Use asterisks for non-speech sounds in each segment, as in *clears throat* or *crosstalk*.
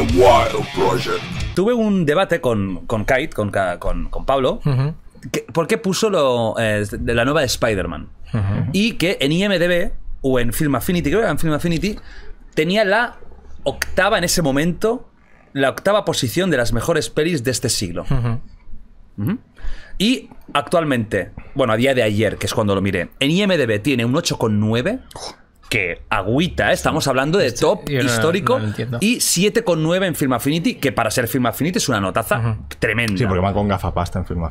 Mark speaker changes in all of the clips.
Speaker 1: Wild Tuve un debate con, con Kite, con, con, con Pablo, porque puso lo, eh, de la nueva de Spider-Man. Y que en IMDB o en Film Affinity, creo que en Film Affinity, tenía la octava en ese momento, la octava posición de las mejores pelis de este siglo. Y actualmente, bueno, a día de ayer, que es cuando lo miré, en IMDB tiene un 8,9 que agüita, ¿eh? estamos hablando de este, top histórico y 7,9 en Film Affinity, que para ser firma Affinity es una notaza tremenda. Sí, porque
Speaker 2: va con gafapasta en Film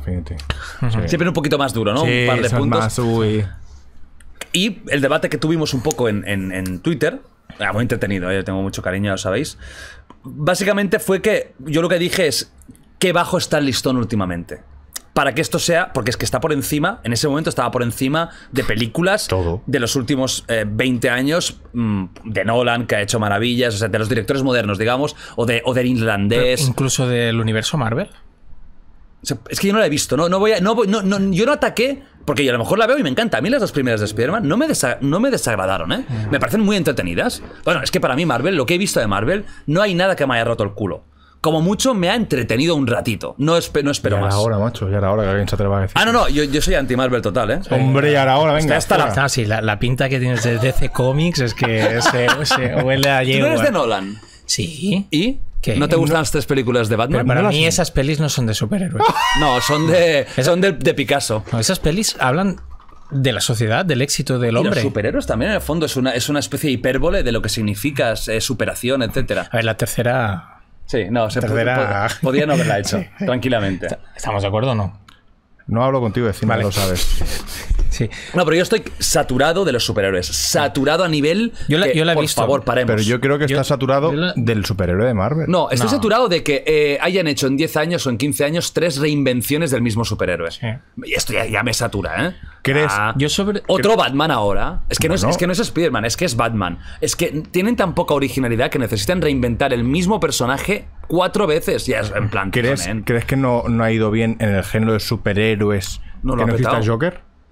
Speaker 2: Siempre un
Speaker 1: poquito más duro, ¿no? un par de puntos. Y el debate que tuvimos un poco en, Twitter, ah, muy entretenido, ¿eh? yo tengo mucho cariño, lo sabéis. Básicamente fue que yo lo que dije es, qué bajo está el listón últimamente para que esto sea, porque es que está por encima, en ese momento estaba por encima de películas de los últimos 20 eh, años, mm, de Nolan, que ha hecho maravillas, o sea, de los directores modernos, digamos, o, de, del irlandés.
Speaker 3: incluso del
Speaker 1: universo Marvel. es que yo no la he visto, no, no voy a, no, yo no ataqué, porque yo a lo mejor la veo y me encanta. A mí las dos primeras de Spider-Man no me, no me desagradaron, ¿eh? Me parecen muy entretenidas. Bueno, es que para mí Marvel, lo que he visto de Marvel, no hay nada que me haya roto el culo como mucho me ha entretenido un ratito. No, espero no espero Ahora,
Speaker 3: macho, ya ahora que alguien se atreva a decir.
Speaker 1: Ah, no, no, yo, soy anti-Marvel total, ¿eh? Hombre,
Speaker 3: ya ahora hora, venga. Está hasta la... Ah, sí, la, pinta que tienes de DC Comics es que se, huele a lleno. ¿Tú eres de ¿eh?
Speaker 1: Nolan? Sí. ¿Y? ¿Qué? ¿No te gustan las tres películas de Batman? Pero para mí
Speaker 3: esas pelis no son de superhéroes.
Speaker 1: *laughs* no, son de, son de, Picasso. esas pelis hablan de la sociedad, del
Speaker 3: éxito del hombre. superhéroes
Speaker 1: también, en el fondo, es una, es una especie de hipérbole de lo que significa superación, etcétera. A ver, la tercera Sí, no, se podía no haberla hecho, *laughs* tranquilamente.
Speaker 2: ¿Estamos de acuerdo o no? No hablo contigo, encima lo sabes. *laughs*
Speaker 1: No, pero yo estoy saturado de los superhéroes. Saturado a nivel. Yo he visto. Por favor, paremos. Pero
Speaker 2: yo creo que está saturado del superhéroe de Marvel. No, estoy
Speaker 1: saturado de que eh, hayan hecho en 10 años o en 15 años tres reinvenciones del mismo superhéroe. Y esto ya, me satura, ¿eh? ¿Crees? yo Otro Batman ahora. Es que, no, es, es, que no es Spider-Man, es que es Batman. Es que tienen tan poca originalidad que necesitan reinventar el mismo personaje cuatro veces.
Speaker 2: Ya es en plan. ¿Crees, ¿crees que no, no ha ido bien en el género de superhéroes no que lo necesita Joker?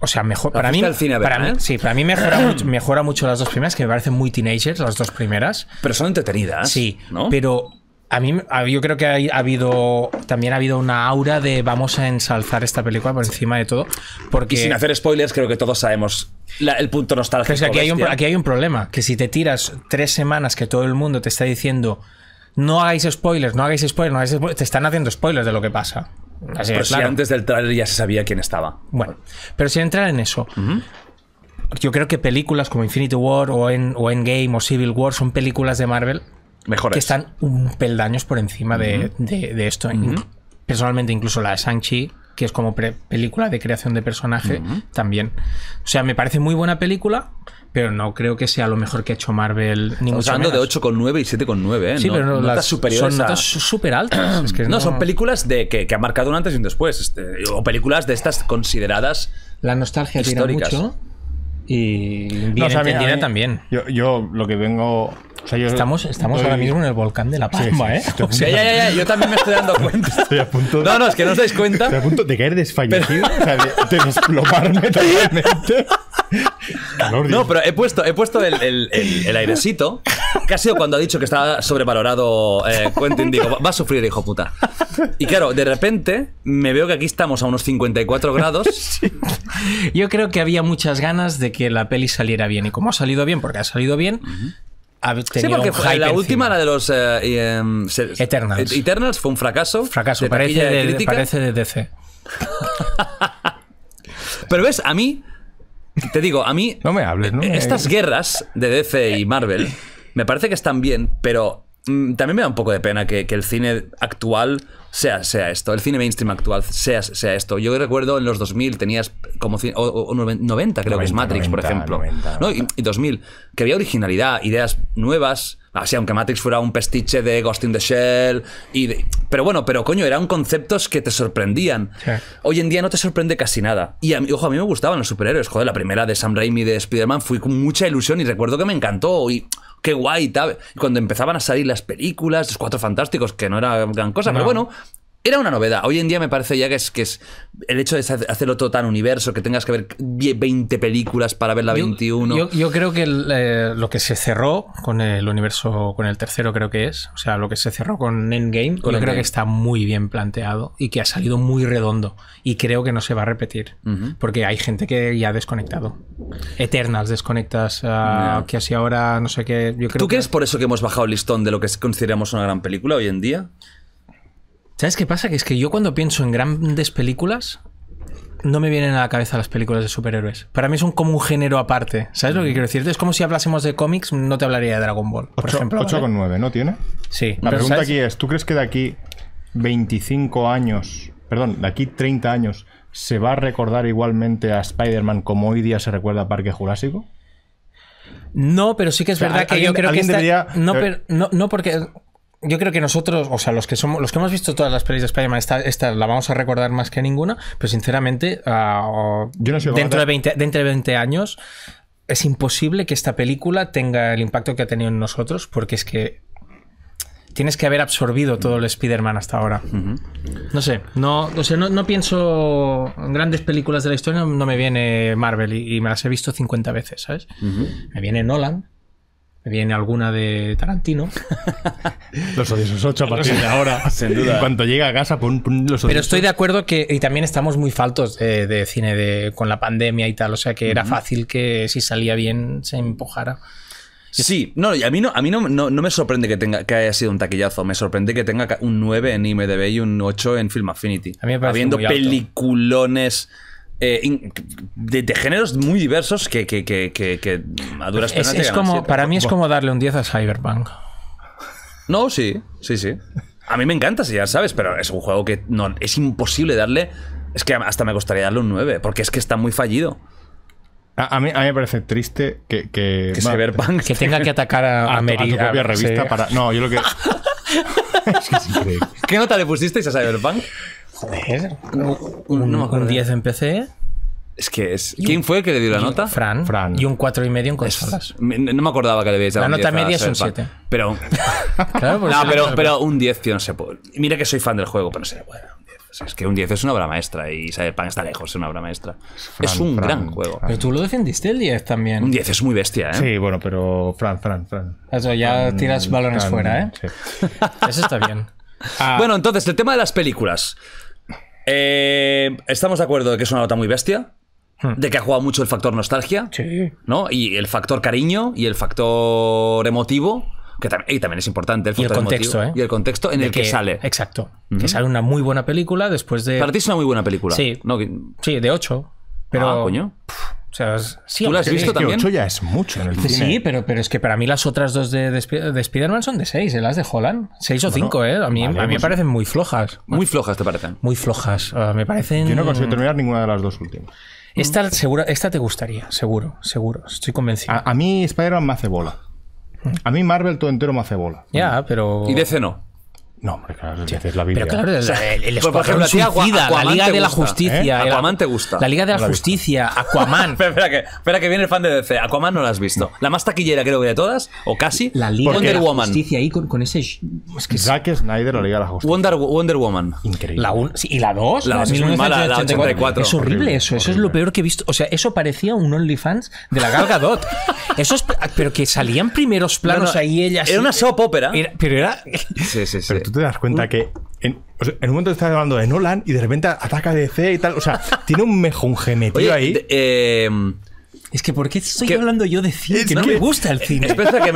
Speaker 3: o sea, mejor, para mí, para mí, sí, mejora, *clears throat* mucho, mejora mucho las dos primeras, que me parecen muy teenagers las dos primeras. Pero son entretenidas. Sí, pero a mí, yo creo que ha habido, también ha habido una aura de vamos a ensalzar esta película por encima de todo. Porque... Y sin hacer
Speaker 1: spoilers, creo que todos sabemos el punto nostálgico. aquí, hay un, aquí
Speaker 3: hay un problema, que si te tiras tres semanas que todo el mundo te está diciendo no hagáis spoilers, no hagáis spoilers, no hagáis spoilers, te están haciendo spoilers de lo que pasa
Speaker 1: pero antes del tráiler ya se sabía quién estaba.
Speaker 3: Bueno, pero sin entrar en eso, yo creo que películas como Infinity War o, en, o Endgame o Civil War son películas de Marvel Mejores. que están un peldaños por encima de, esto. Personalmente, incluso la de shang que es como película de creación de personaje, también. O sea, me parece muy buena película, pero no creo que sea lo mejor que ha hecho Marvel. Ni Estamos hablando de
Speaker 1: 8,9 y 7,9, ¿eh? Sí, pero son
Speaker 3: altas. *clears throat* no, son
Speaker 1: películas de que, que, ha marcado un antes y un después. Este, o películas de estas consideradas.
Speaker 3: La nostalgia histórica
Speaker 1: mucho.
Speaker 2: Y no, también. Yo, yo, lo que vengo
Speaker 3: estamos estamos ahora mismo en el volcán de La Palma, ¿eh? O sea, ya, ya,
Speaker 1: ya, yo también me estoy dando *laughs*
Speaker 2: cuenta. Estoy a punto No, no, es que no os dais cuenta.
Speaker 3: Estoy a punto de caer desfallecido, o sea, de, de desplomarme *laughs* totalmente.
Speaker 1: No, no, pero he puesto, he puesto el, el, el, airecito, que ha sido cuando ha dicho que estaba sobrevalorado eh, Quentin. Digo, va a sufrir, hijo puta. Y claro, de repente me veo que aquí estamos a unos 54 grados.
Speaker 3: *laughs* Yo creo que había muchas ganas de que la peli saliera bien. Y como ha salido bien, porque ha salido bien, sí, porque la última,
Speaker 1: la de los eh, em, Eternals. E- Eternals, fue un fracaso. Fracaso, parece, de, DC. *laughs* Pero ves, a mí, te digo, a mí... No me hables, eh, Estas guerras de DC y Marvel me parece que están bien, pero Mm, también me da un poco de pena que, el cine actual sea, sea, esto, el cine mainstream actual sea, sea esto. Yo recuerdo en los 2000 tenías como o, 90 creo que es Matrix, por ejemplo. ¿no? y, 2000, que había originalidad, ideas nuevas, Así, aunque Matrix fuera un pestiche de Ghost in the Shell y de... Pero bueno, pero coño, eran conceptos que te sorprendían. Hoy en día no te sorprende casi nada. Y ojo, a mí me gustaban los superhéroes. Joder, la primera de Sam Raimi de Spider-Man fui con mucha ilusión y recuerdo que me encantó y qué guay, Cuando empezaban a salir las películas, los Cuatro Fantásticos, que no era gran cosa, pero bueno, era una novedad. Hoy en día me parece ya que es, que es el hecho de hacerlo todo tan universo, que tengas que ver 20 películas para ver la 21.
Speaker 3: Yo, creo que eh, lo que se cerró con el universo, con el tercero creo que es, o sea, lo que se cerró con Endgame, yo creo que está muy bien planteado y que ha salido muy redondo y creo que no se va a repetir, porque hay gente que ya ha desconectado. eternas desconectas, ah, que así ahora no sé qué... Yo ¿Tú crees por
Speaker 1: eso que hemos bajado el listón de lo que consideramos una gran película hoy en día?
Speaker 3: ¿Sabes qué pasa? Que es que yo cuando pienso en grandes películas, no me vienen a la cabeza las películas de superhéroes. Para mí son como un género aparte. ¿Sabes lo que mm. quiero decirte? Es como si hablásemos de cómics, no te hablaría de Dragon Ball, por 8, ejemplo. 8,9, ¿no tiene? Sí. La pregunta aquí
Speaker 2: es, ¿tú crees que de aquí 25 años, perdón, de aquí 30 años, se va a recordar igualmente a Spider-Man como
Speaker 3: hoy día se recuerda a Parque Jurásico? No, pero sí que es verdad que yo creo que... No, eh, pero, no, no, porque yo creo que nosotros, o sea, los que somos, los que hemos visto todas las pelis de Spider-Man, esta, la vamos a recordar más que ninguna, pero sinceramente, ah, dentro, de 20, años, es imposible que esta película tenga el impacto que ha tenido en nosotros, porque es que tienes que haber absorbido todo el Spider-Man hasta ahora. No sé, no, o sea, no, pienso grandes películas de la historia, no me viene Marvel y, me las he visto 50 veces, ¿sabes? Me viene Nolan, viene alguna de Tarantino. *laughs* los odiosos 8 a partir de ahora. Sin duda. En cuanto llega a casa, los
Speaker 2: odiosos. Pero estoy
Speaker 3: de acuerdo que. Y también estamos muy faltos de, cine con la pandemia y tal. O sea que era fácil que si salía bien se empujara. Sí, no, a mí no, a mí no,
Speaker 1: no, me sorprende que tenga que haya sido un taquillazo, me sorprende que tenga un 9 en IMDb y un 8 en Film Affinity. A mí me parece Habiendo peliculones eh, de, géneros muy diversos que, que, que, a Es, como, para mí es como
Speaker 3: darle un 10 a Cyberpunk.
Speaker 1: No, sí, sí, sí. A mí me encanta, si ya sabes, pero es un juego que no, es imposible darle. Es que hasta me gustaría darle un 9, porque es que está muy fallido.
Speaker 2: A, mí, me parece triste que. Que,
Speaker 3: Cyberpunk que tenga que atacar a, América
Speaker 2: *laughs* revista No, yo lo que. *laughs*
Speaker 3: *laughs*
Speaker 2: ¿Qué nota le pusisteis a Cyberpunk?
Speaker 3: un, 10 en PC. ¿eh? Es que es. ¿Quién fue el que le dio la nota? Fran. Y un 4,5 y medio en cosas no me acordaba que le habías dado. La nota media es un 7.
Speaker 1: Pero. *laughs* claro, no, pero, pero un 10, tío, no se puede. Mira que soy fan del juego, pero no se puede. es que un 10 es una obra maestra y pan está lejos de una obra maestra. es un gran juego. Pero tú lo
Speaker 2: defendiste el 10 también. Un 10 es muy bestia, ¿eh? Sí, bueno, pero Fran, Fran, Fran. Eso ya
Speaker 3: tiras balones fuera, ¿eh? Sí. *laughs* Eso está bien.
Speaker 1: Bueno, entonces, el tema de las películas. Eh, estamos de acuerdo de que es una nota muy bestia. Hmm. De que ha jugado mucho el factor nostalgia. Sí. ¿No? Y el factor cariño y el factor emotivo. Que también, y también es importante el, y contexto ¿eh? y el contexto en el que, sale
Speaker 3: exacto que sale una muy buena película después de para ti es una muy
Speaker 1: buena película sí sí de 8
Speaker 3: pero ah, coño
Speaker 1: o
Speaker 2: ¿Tú la has visto también? ya
Speaker 3: es mucho Sí, pero, pero es que para mí las otras dos de, Spider-Man son de 6, ¿eh? las de Holland. seis o cinco ¿eh? A mí, me pues parecen muy flojas. Muy flojas, ¿te parecen? Muy flojas. me parecen... Yo no consigo terminar ninguna de las dos últimas. Esta, segura, esta te
Speaker 2: gustaría, seguro, seguro. Estoy convencido. A, mí Spider-Man me hace bola. Mm. A mí Marvel todo entero me hace bola. Ya,
Speaker 3: pero... Y DC no.
Speaker 2: No, hombre, claro, es la vida. Pero claro, el, pues,
Speaker 1: por ejemplo, la, Liga de la ¿eh? Justicia. Aquaman te gusta. La Liga de la,
Speaker 3: Justicia,
Speaker 1: Aquaman. *laughs* espera, que, espera, que, viene el fan de DC. Aquaman no la has visto. La más taquillera creo que de todas, o casi, la Liga de
Speaker 2: la Justicia
Speaker 3: ahí con, ese... Es
Speaker 2: que Zack Snyder, la Liga de la Justicia. Wonder, Woman. Increíble. La
Speaker 3: un... ¿Y la 2? La es Es horrible, eso, eso es lo peor que he visto. O sea, eso parecía un OnlyFans de la Gal Gadot. eso es... Pero que salían primeros planos ahí ellas... Era una soap opera. pero era...
Speaker 2: Sí, sí, sí te das cuenta mm. que en, un momento estás hablando de Nolan y de repente ataca DC y tal. O sea, *laughs* tiene un mejón metido
Speaker 1: ahí. Eh, es que ¿por qué estoy hablando yo de cine? que no me gusta el cine. que